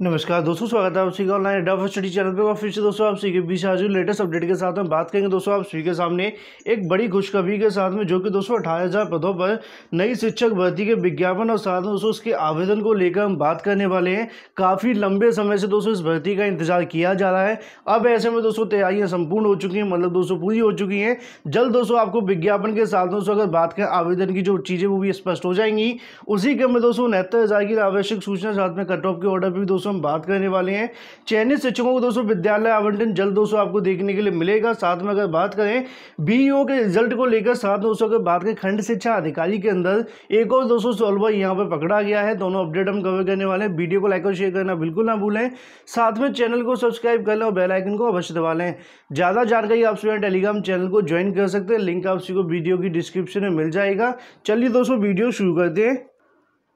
नमस्कार दोस्तों स्वागत है आप सभी का ऑनलाइन डफ स्टडी चैनल पर फिर से दोस्तों आप सभी के बीच आज लेटेस्ट अपडेट के साथ में बात करेंगे दोस्तों आप सभी के सामने एक बड़ी खुशखबरी के साथ में जो कि दोस्तों अठारह हज़ार पदों पर नई शिक्षक भर्ती के विज्ञापन और साथ में दोस्तों उसके आवेदन को लेकर हम बात करने वाले हैं काफ़ी लंबे समय से दोस्तों इस भर्ती का इंतजार किया जा रहा है अब ऐसे में दोस्तों तैयारियाँ संपूर्ण हो चुकी हैं मतलब दोस्तों पूरी हो चुकी हैं जल्द दोस्तों आपको विज्ञापन के साथ दोस्तों अगर बात करें आवेदन की जो चीज़ें वो भी स्पष्ट हो जाएंगी उसी क्रम में दोस्तों उनहत्तर की आवश्यक सूचना साथ में कट ऑफ के ऑर्डर भी दोस्तों हम बात करने वाले हैं चयनित शिक्षकों को दोस्तों विद्यालय आवंटन जल्द दोस्तों आपको देखने के लिए मिलेगा साथ में अगर बात करें बी के रिजल्ट को लेकर साथ दोस्तों अगर बात करें खंड शिक्षा अधिकारी के अंदर एक और दोस्तों सॉल्वर यहाँ पर पकड़ा गया है दोनों अपडेट हम कवर करने वाले हैं वीडियो को लाइक और शेयर करना बिल्कुल ना भूलें साथ में चैनल को सब्सक्राइब कर लें और बेलाइकन को अवश्य दबा लें ज़्यादा जानकारी आप सुबह टेलीग्राम चैनल को ज्वाइन कर सकते हैं लिंक आप को वीडियो की डिस्क्रिप्शन में मिल जाएगा चलिए दोस्तों वीडियो शुरू करते हैं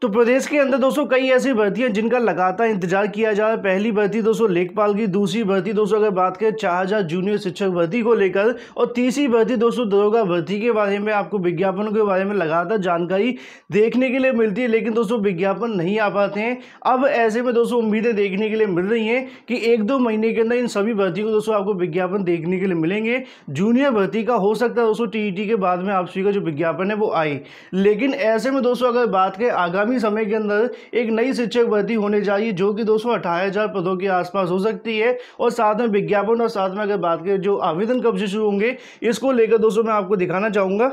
तो प्रदेश के अंदर दोस्तों कई ऐसी भर्ती हैं जिनका लगातार इंतजार किया जा रहा है पहली भर्ती दोस्तों लेखपाल की दूसरी भर्ती दोस्तों अगर बात करें चार हजार जूनियर शिक्षक भर्ती को लेकर और तीसरी भर्ती दोस्तों दरोगा भर्ती के बारे में आपको विज्ञापनों के बारे में लगातार जानकारी देखने के लिए मिलती है लेकिन दोस्तों विज्ञापन नहीं आ पाते हैं अब ऐसे में दोस्तों उम्मीदें देखने के लिए मिल रही हैं कि एक दो महीने के अंदर इन सभी भर्ती को दोस्तों आपको विज्ञापन देखने के लिए मिलेंगे जूनियर भर्ती का हो सकता है दोस्तों टी के बाद में आपसी का जो विज्ञापन है वो आए लेकिन ऐसे में दोस्तों अगर बात करें आगामी ही समय के अंदर एक नई शिक्षक भर्ती होने चाहिए जो कि दोस्तों अठारह हज़ार पदों के आसपास हो सकती है और साथ में विज्ञापन और साथ में अगर बात करें जो आवेदन कब से शुरू होंगे इसको लेकर दोस्तों मैं आपको दिखाना चाहूँगा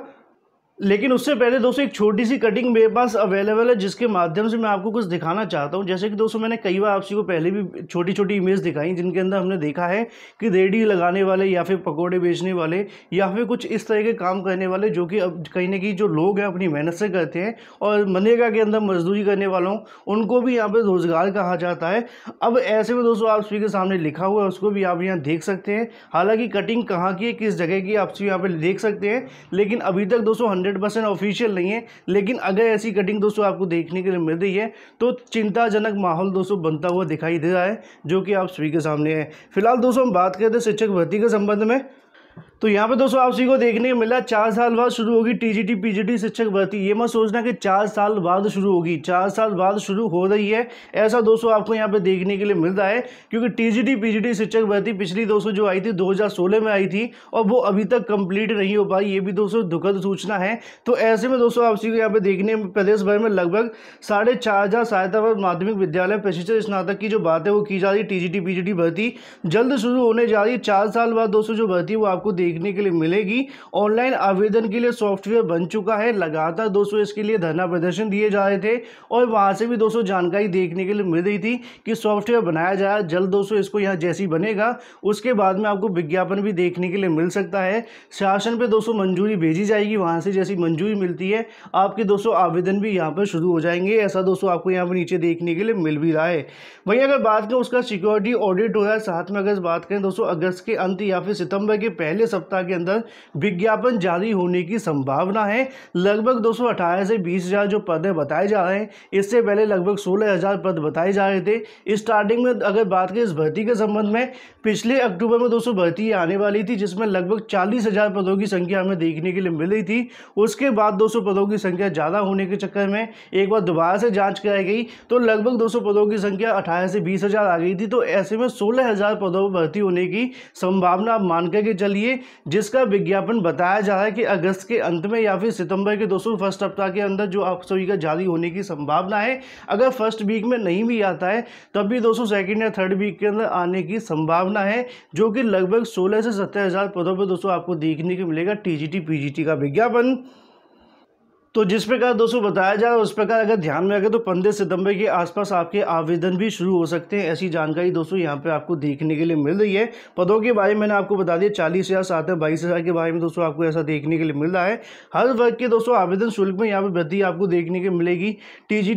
लेकिन उससे पहले दोस्तों एक छोटी सी कटिंग मेरे पास अवेलेबल है जिसके माध्यम से मैं आपको कुछ दिखाना चाहता हूँ जैसे कि दोस्तों मैंने कई बार आपसी को पहले भी छोटी छोटी इमेज दिखाई जिनके अंदर हमने देखा है कि रेडी लगाने वाले या फिर पकोड़े बेचने वाले या फिर कुछ इस तरह के काम करने वाले जो कि अब कहीं ना कहीं जो लोग हैं अपनी मेहनत से करते हैं और मनेगा के अंदर मजदूरी करने वालों उनको भी यहाँ पर रोज़गार कहा जाता है अब ऐसे में दोस्तों आप के सामने लिखा हुआ है उसको भी आप यहाँ देख सकते हैं हालाँकि कटिंग कहाँ की है किस जगह की आपसी यहाँ पर देख सकते हैं लेकिन अभी तक दोस्तों हंड्रेड परसेंट ऑफिशियल नहीं है लेकिन अगर ऐसी कटिंग दोस्तों आपको देखने के लिए मिल रही है तो चिंताजनक माहौल दोस्तों बनता हुआ दिखाई दे रहा है जो कि आप सभी के सामने है फिलहाल दोस्तों हम बात करते हैं शिक्षक भर्ती के संबंध में तो यहाँ पे दोस्तों आप को देखने को मिला चार साल बाद शुरू होगी टीजीटी पीजीटी शिक्षक भर्ती ये मत सोचना कि चार साल बाद शुरू होगी चार साल बाद शुरू हो रही है ऐसा दोस्तों आपको यहाँ पे देखने के लिए मिल रहा है क्योंकि टीजीटी पीजीटी शिक्षक भर्ती पिछली दोस्तों जो आई थी 2016 में आई थी और वो अभी तक कम्प्लीट नहीं हो पाई ये भी दोस्तों दुखद सूचना है तो ऐसे में दोस्तों आप को यहाँ पे देखने प्रदेश भर में लगभग साढ़े चार हज़ार सहायता पर माध्यमिक विद्यालय प्रशिक्षण स्नातक की जो बात है वो की जा रही है टी जी भर्ती जल्द शुरू होने जा रही है चार साल बाद दोस्तों जो भर्ती वो आपको देख देखने के लिए मिलेगी ऑनलाइन आवेदन के लिए सॉफ्टवेयर बन चुका है लगातार दोस्तों इसके लिए धरना प्रदर्शन दिए जा रहे थे और वहाँ से भी दोस्तों जानकारी देखने के लिए मिल रही थी कि सॉफ्टवेयर बनाया जाए जल्द दोस्तों इसको यहाँ जैसी बनेगा उसके बाद में आपको विज्ञापन भी देखने के लिए मिल सकता है शासन पर दोस्तों मंजूरी भेजी जाएगी वहाँ से जैसी मंजूरी मिलती है आपके दोस्तों आवेदन भी यहाँ पर शुरू हो जाएंगे ऐसा दोस्तों आपको यहाँ पर नीचे देखने के लिए मिल भी रहा है वहीं अगर बात करें उसका सिक्योरिटी ऑडिट हो रहा है साथ में अगर बात करें दोस्तों अगस्त के अंत या फिर सितंबर के पहले सप्ताह सप्ताह के अंदर विज्ञापन जारी होने की संभावना है लगभग दो से बीस जो पद बताए जा रहे हैं इससे पहले लगभग सोलह पद बताए जा रहे थे स्टार्टिंग में अगर बात करें इस भर्ती के संबंध में पिछले अक्टूबर में सौ भर्ती आने वाली थी जिसमें लगभग चालीस हजार पदों की संख्या हमें देखने के लिए मिल रही थी उसके बाद 200 पदों की संख्या ज़्यादा होने के चक्कर में एक बार दोबारा से जांच कराई गई तो लगभग 200 पदों की संख्या अठारह से बीस हज़ार आ गई थी तो ऐसे में सोलह हज़ार पदों पर भर्ती होने की संभावना आप मान करके चलिए जिसका विज्ञापन बताया जा रहा है कि अगस्त के अंत में या फिर सितंबर के दोस्तों फर्स्ट हफ्ता के अंदर जो आप सभी का जारी होने की संभावना है अगर फर्स्ट वीक में नहीं भी आता है तब भी दोस्तों सेकेंड या थर्ड वीक के अंदर आने की संभावना है जो कि लगभग सोलह से सत्रह पदों पर दोस्तों आपको देखने को मिलेगा टी जी का विज्ञापन तो जिस प्रकार दोस्तों बताया जाए उस प्रकार अगर ध्यान में रखें तो पंद्रह सितंबर के आसपास आपके आवेदन भी शुरू हो सकते हैं ऐसी जानकारी दोस्तों यहाँ पे आपको देखने के लिए मिल रही है पदों के बारे में मैंने आपको बता दिया चालीस हज़ार सात हज़ार बाईस हज़ार के बारे में दोस्तों आपको ऐसा देखने के लिए मिल रहा है हर वर्ग के दोस्तों आवेदन शुल्क में यहाँ पर वृद्धि आपको देखने के मिलेगी टी जी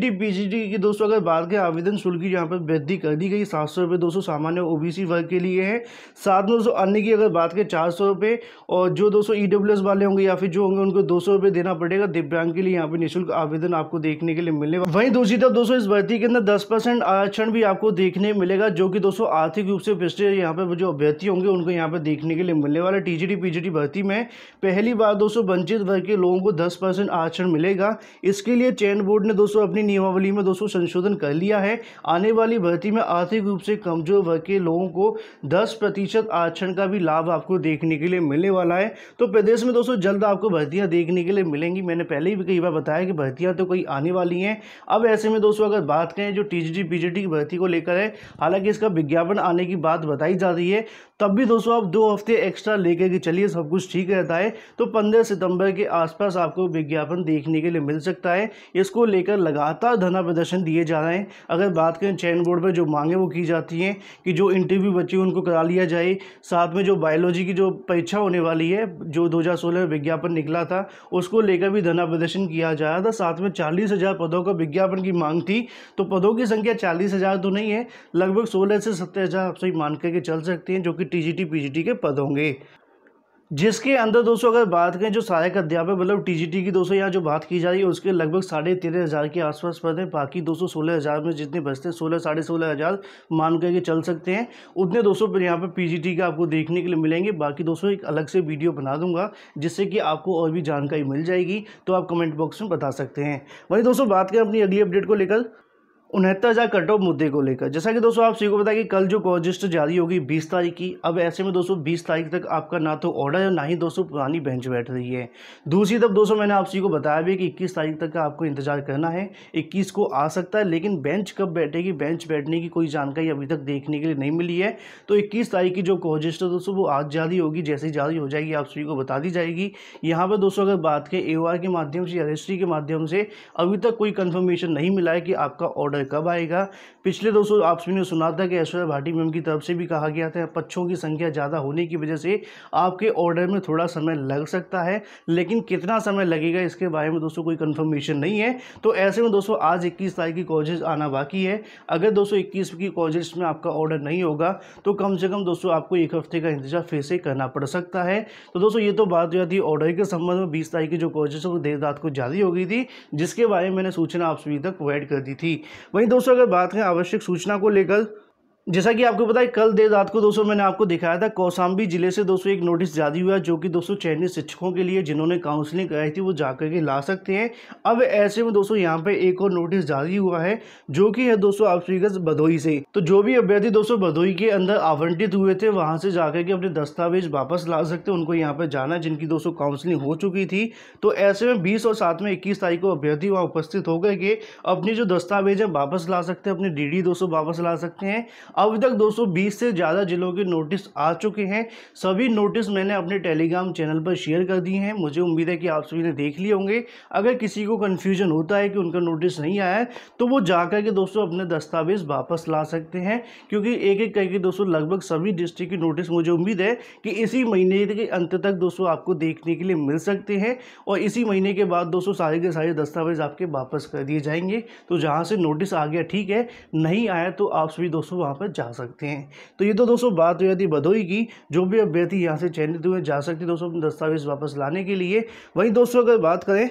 की दोस्तों अगर बात करें आवेदन शुल्क की यहाँ पर वृद्धि कर दी गई सात सौ रुपये दोस्तों सामान्य ओ वर्ग के लिए है साथ में दोस्तों अन्य की अगर बात करें चार सौ रुपये और जो दोस्तों ई वाले होंगे या फिर जो होंगे उनको दो सौ रुपये देना पड़ेगा दिव्यांग काम के लिए यहाँ पे निःशुल्क आवेदन आपको देखने के लिए मिलने वहीं दूसरी तरफ दोस्तों इस भर्ती के अंदर दस परसेंट आरक्षण भी आपको देखने मिलेगा जो कि दोस्तों आर्थिक रूप से पिछले यहाँ पे जो अभ्यर्थी होंगे उनको यहाँ पे देखने के लिए मिलने वाला टीजीडी पीजीडी भर्ती में पहली बार दोस्तों वंचित वर्ग के लोगों को दस परसेंट आरक्षण मिलेगा इसके लिए चयन बोर्ड ने दोस्तों अपनी नियमावली में दोस्तों संशोधन कर लिया है आने वाली भर्ती में आर्थिक रूप से कमजोर वर्ग के लोगों को दस प्रतिशत आरक्षण का भी लाभ आपको देखने के लिए मिलने वाला है तो प्रदेश में दोस्तों जल्द आपको भर्तियाँ देखने के लिए मिलेंगी मैंने पहले भी कई बार बताया कि भर्तियां तो कोई आने वाली हैं अब ऐसे में दोस्तों अगर बात करें जो टी जी की भर्ती को लेकर है हालांकि इसका विज्ञापन आने की बात बताई जा रही है तब भी दोस्तों आप दो हफ्ते एक्स्ट्रा लेकर के चलिए सब कुछ ठीक रहता है तो पंद्रह सितंबर के आसपास आपको विज्ञापन देखने के लिए मिल सकता है इसको लेकर लगातार धना प्रदर्शन दिए जा रहे हैं अगर बात करें चयन बोर्ड पर जो मांगे वो की जाती हैं कि जो इंटरव्यू बच्चे उनको करा लिया जाए साथ में जो बायोलॉजी की जो परीक्षा होने वाली है जो दो में विज्ञापन निकला था उसको लेकर भी धना प्रदर्शन प्रदर्शन किया जा रहा था साथ में चालीस हज़ार पदों का विज्ञापन की मांग थी तो पदों की संख्या चालीस हज़ार तो नहीं है लगभग सोलह से सत्रह हज़ार आप सही मान करके चल सकते हैं जो कि टी जी के पद होंगे जिसके अंदर दोस्तों अगर बात करें जो सहायक अध्यापक मतलब टीजीटी की दोस्तों यहाँ जो बात की जा रही है उसके लगभग साढ़े तेरह हज़ार के आसपास पद हैं बाकी सौ सोलह हज़ार में जितने बचते हैं सोलह साढ़े सोलह हज़ार मान करके चल सकते हैं उतने दोस्तों पर यहाँ पर पीजीटी का आपको देखने के लिए मिलेंगे बाकी दोस्तों एक अलग से वीडियो बना दूंगा जिससे कि आपको और भी जानकारी मिल जाएगी तो आप कमेंट बॉक्स में बता सकते हैं वही दोस्तों बात करें अपनी अगली अपडेट को लेकर उनहत्तर हज़ार कट ऑफ मुद्दे को लेकर जैसा कि दोस्तों आप सभी को बताया कि कल जो कॉजिस्ट जारी होगी बीस तारीख की अब ऐसे में दोस्तों बीस तारीख तक आपका ना तो ऑर्डर है ना ही दोस्तों पुरानी बेंच बैठ रही है दूसरी तरफ दोस्तों मैंने आप सभी को बताया भी कि इक्कीस तारीख तक का आपको इंतजार करना है इक्कीस को आ सकता है लेकिन बेंच कब बैठेगी बेंच बैठने की कोई जानकारी अभी तक देखने के लिए नहीं मिली है तो इक्कीस तारीख की जो कॉजिस्ट है दोस्तों वो आज जारी होगी जैसे जारी हो जाएगी आप सभी को बता दी जाएगी यहाँ पर दोस्तों अगर बात करें ए के माध्यम से या रजिस्ट्री के माध्यम से अभी तक कोई कन्फर्मेशन नहीं मिला है कि आपका ऑर्डर कब आएगा पिछले दोस्तों आप सभी ने सुना था कि ऐश्वर्या भाटी मैम की तरफ से भी कहा गया था पक्षों की संख्या ज़्यादा होने की वजह से आपके ऑर्डर में थोड़ा समय लग सकता है लेकिन कितना समय लगेगा इसके बारे में दोस्तों कोई कन्फर्मेशन नहीं है तो ऐसे में दोस्तों आज इक्कीस तारीख की कॉजेज आना बाकी है अगर दोस्तों इक्कीस की कॉजेज में आपका ऑर्डर नहीं होगा तो कम से कम दोस्तों आपको एक हफ्ते का इंतजार फिर से करना पड़ सकता है तो दोस्तों ये तो बात हो जाती है ऑर्डर के संबंध में बीस तारीख की जो कॉजेज है वो देर रात को जारी हो गई थी जिसके बारे में मैंने सूचना आप सभी तक प्रोवाइड कर दी थी वहीं दोस्तों अगर बात करें आवश्यक सूचना को लेकर जैसा कि आपको पता है कल देर रात को दोस्तों मैंने आपको दिखाया था कौसाम्बी जिले से दोस्तों एक नोटिस जारी हुआ जो कि दोस्तों चयनित शिक्षकों के लिए जिन्होंने काउंसलिंग कराई थी वो जा करके के ला सकते हैं अब ऐसे में दोस्तों यहाँ पे एक और नोटिस जारी हुआ है जो कि है दोस्तों स्वीकृत भदोई से तो जो भी अभ्यर्थी दोस्तों भदोई के अंदर आवंटित हुए थे वहाँ से जाकर के अपने दस्तावेज वापस ला सकते उनको यहाँ पर जाना जिनकी दोस्तों काउंसलिंग हो चुकी थी तो ऐसे में बीस और सात में इक्कीस तारीख को अभ्यर्थी वहाँ उपस्थित होकर के अपने जो दस्तावेज है वापस ला सकते हैं अपनी डी दोस्तों वापस ला सकते हैं अब तक 220 से ज़्यादा जिलों के नोटिस आ चुके हैं सभी नोटिस मैंने अपने टेलीग्राम चैनल पर शेयर कर दिए हैं मुझे उम्मीद है कि आप सभी ने देख लिए होंगे अगर किसी को कन्फ्यूजन होता है कि उनका नोटिस नहीं आया तो वो जा के दोस्तों अपने दस्तावेज़ वापस ला सकते हैं क्योंकि एक एक करके दोस्तों लगभग सभी डिस्ट्रिक्ट की नोटिस मुझे उम्मीद है कि इसी महीने के अंत तक दोस्तों आपको देखने के लिए मिल सकते हैं और इसी महीने के बाद दोस्तों सारे के सारे दस्तावेज़ आपके वापस कर दिए जाएंगे तो जहाँ से नोटिस आ गया ठीक है नहीं आया तो आप सभी दोस्तों वहाँ पर पर जा सकते हैं तो ये तो दोस्तों बात हो तो जाती भदोई की जो भी अभ्यर्थी यहाँ से चयनित हुए जा सकते दोस्तों दस्तावेज़ वापस लाने के लिए वहीं दोस्तों अगर बात करें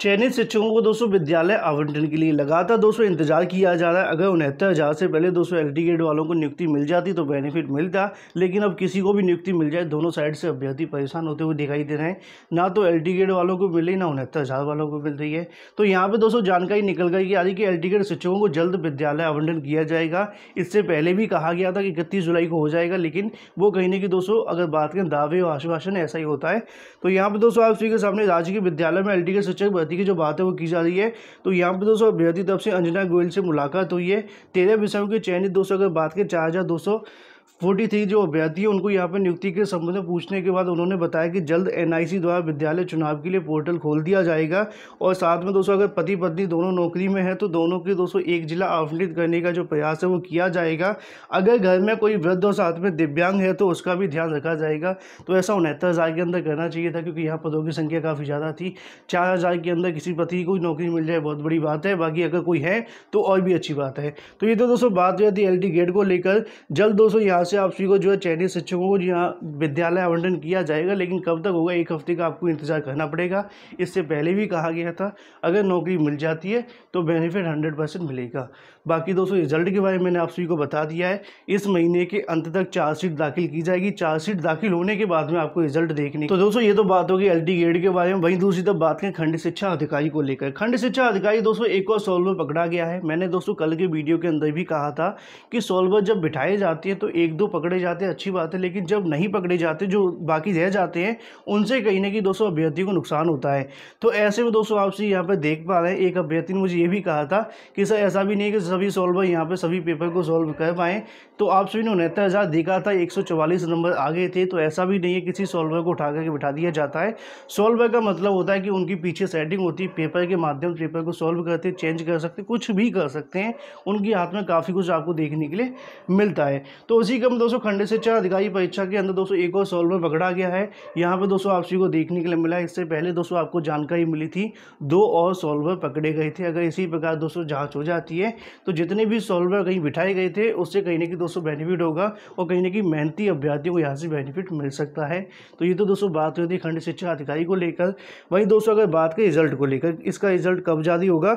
चयनित शिक्षकों को दोस्तों विद्यालय आवंटन के लिए लगातार दोस्तों इंतजार किया जा रहा है अगर उनहत्तर हज़ार से पहले दोस्तों एल ग्रेड वालों को नियुक्ति मिल जाती तो बेनिफिट मिलता लेकिन अब किसी को भी नियुक्ति मिल जाए दोनों साइड से अभ्यर्थी परेशान होते हुए दिखाई दे रहे हैं ना तो एल ग्रेड वालों को मिल रही ना उनहत्तर हज़ार वालों को मिल रही है तो यहाँ पर दोस्तों जानकारी निकल गई कि आ रही कि एल ग्रेड शिक्षकों को जल्द विद्यालय आवंटन किया जाएगा इससे पहले भी कहा गया था कि इकतीस जुलाई को हो जाएगा लेकिन वो कहीं ना कि दोस्तों अगर बात करें दावे और आश्वासन ऐसा ही होता है तो यहाँ पर दोस्तों आप सभी के सामने राज्य के विद्यालय में एल ग्रेड शिक्षक प्रगति की जो बात है वो की जा रही है तो यहाँ पर दोस्तों अभ्यर्थी तरफ से अंजना गोयल से मुलाकात हुई है तेरह विषयों के चयनित दोस्तों अगर बात करें चार हज़ार दो सौ फोर्टी थ्री जो अभ्यर्थी है उनको यहाँ पर नियुक्ति के संबंध में पूछने के बाद उन्होंने बताया कि जल्द एनआईसी द्वारा विद्यालय चुनाव के लिए पोर्टल खोल दिया जाएगा और साथ में दोस्तों अगर पति पत्नी दोनों नौकरी में है तो दोनों के दोस्तों एक जिला आवंटित करने का जो प्रयास है वो किया जाएगा अगर घर में कोई वृद्ध और साथ में दिव्यांग है तो उसका भी ध्यान रखा जाएगा तो ऐसा उनहत्तर हज़ार के अंदर करना चाहिए था क्योंकि यहाँ पदों की संख्या काफ़ी ज़्यादा थी चार हज़ार के अंदर किसी पति को नौकरी मिल जाए बहुत बड़ी बात है बाकी अगर कोई है तो और भी अच्छी बात है तो ये तो दोस्तों बात जो है थी एल गेट को लेकर जल्द दोस्तों यहाँ हिसाब से आप सभी को जो है चयनित शिक्षकों को यहाँ विद्यालय आवंटन किया जाएगा लेकिन कब तक होगा एक हफ्ते का आपको इंतजार करना पड़ेगा इससे पहले भी कहा गया था अगर नौकरी मिल जाती है तो बेनिफिट हंड्रेड परसेंट मिलेगा बाकी दोस्तों रिजल्ट के बारे में मैंने आप सभी को बता दिया है इस महीने के अंत तक चार्जशीट दाखिल की जाएगी चार्जशीट दाखिल होने के बाद में आपको रिजल्ट देखने तो दोस्तों ये तो बात होगी एल ग्रेड के बारे में वहीं दूसरी तरफ बात करें खंड शिक्षा अधिकारी को लेकर खंड शिक्षा अधिकारी दोस्तों एक और सॉल्वर पकड़ा गया है मैंने दोस्तों कल के वीडियो के अंदर भी कहा था कि सॉल्वर जब बिठाए जाते हैं तो एक दो पकड़े जाते हैं अच्छी बात है लेकिन जब नहीं पकड़े जाते जो बाकी रह जाते हैं उनसे कहीं ना कहीं दोस्तों अभ्यर्थी को नुकसान होता है तो ऐसे में दोस्तों आपसे यहाँ पर देख पा रहे हैं एक अभ्यर्थी ने मुझे ये भी कहा था कि सर ऐसा भी नहीं कि सभी सॉल्वर यहाँ पर सभी पेपर को सॉल्व कर पाएँ तो आप सभी ने उनहत्तर हज़ार देखा था एक नंबर आगे थे तो ऐसा भी नहीं है किसी सॉल्वर को उठा करके बिठा दिया जाता है सॉल्वर का मतलब होता है कि उनकी पीछे सेटिंग होती है पेपर के माध्यम से पेपर को सॉल्व करते चेंज कर सकते कुछ भी कर सकते हैं उनके हाथ में काफ़ी कुछ आपको देखने के लिए मिलता है तो उसी कम दोस्तों खंड शिक्षा अधिकारी परीक्षा के अंदर दोस्तों एक और सॉल्व में पकड़ा गया है यहाँ पे दोस्तों आपसी को देखने के लिए मिला इससे पहले दोस्तों आपको जानकारी मिली थी दो और सॉल्वर पकड़े गए थे अगर इसी प्रकार दोस्तों जाँच हो जाती है तो जितने भी सॉल्वर कहीं बिठाए गए थे उससे कहीं ना कहीं दोस्तों बेनिफिट होगा और कहीं ना कहीं मेहनती अभ्यर्थियों को यहाँ से बेनिफिट मिल सकता है तो ये तो दोस्तों बात हुई थी खंड शिक्षा अधिकारी को लेकर वहीं दोस्तों अगर बात करें रिजल्ट को लेकर इसका रिजल्ट कब जारी होगा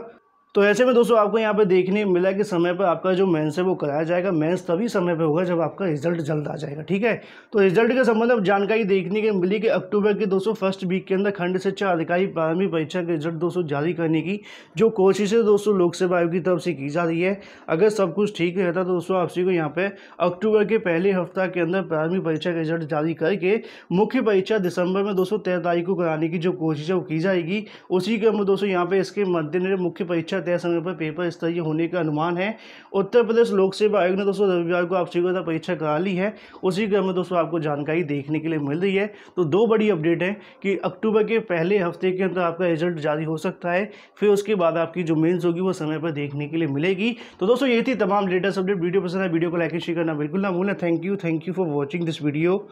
तो ऐसे में दोस्तों आपको यहाँ पे देखने मिला कि समय पर आपका जो मेंस है वो कराया जाएगा मेंस तभी समय पे होगा जब आपका रिजल्ट जल्द आ जाएगा ठीक है तो रिजल्ट के संबंध में जानकारी देखने के मिली कि अक्टूबर के दोस्तों फर्स्ट वीक के अंदर खंड शिक्षा अधिकारी प्रारंभिक परीक्षा के रिजल्ट दोस्तों जारी करने की जो कोशिशें दोस्तों लोक सेवा आयोग की तरफ से की जा रही है अगर सब कुछ ठीक रहता तो दोस्तों आप को यहाँ पर अक्टूबर के पहले हफ्ता के अंदर प्रारंभिक परीक्षा का रिजल्ट जारी करके मुख्य परीक्षा दिसंबर में दोस्तों तेरह तारीख को कराने की जो कोशिश है वो की जाएगी उसी के दोस्तों यहाँ पर इसके मद्देनजर मुख्य परीक्षा परीक्षा तय समय पर पेपर स्तरीय होने का अनुमान है उत्तर प्रदेश लोक सेवा आयोग ने दोस्तों रविवार को आप शिक्षकता परीक्षा करा ली है उसी क्रम में दोस्तों आपको जानकारी देखने के लिए मिल रही है तो दो बड़ी अपडेट है कि अक्टूबर के पहले हफ्ते के अंदर आपका रिजल्ट जारी हो सकता है फिर उसके बाद आपकी जो मेन्स होगी वो समय पर देखने के लिए मिलेगी तो दोस्तों ये थी तमाम लेटेस्ट अपडेट वीडियो पसंद है वीडियो को लाइक शेयर करना बिल्कुल ना भूलें thank you thank you for watching this video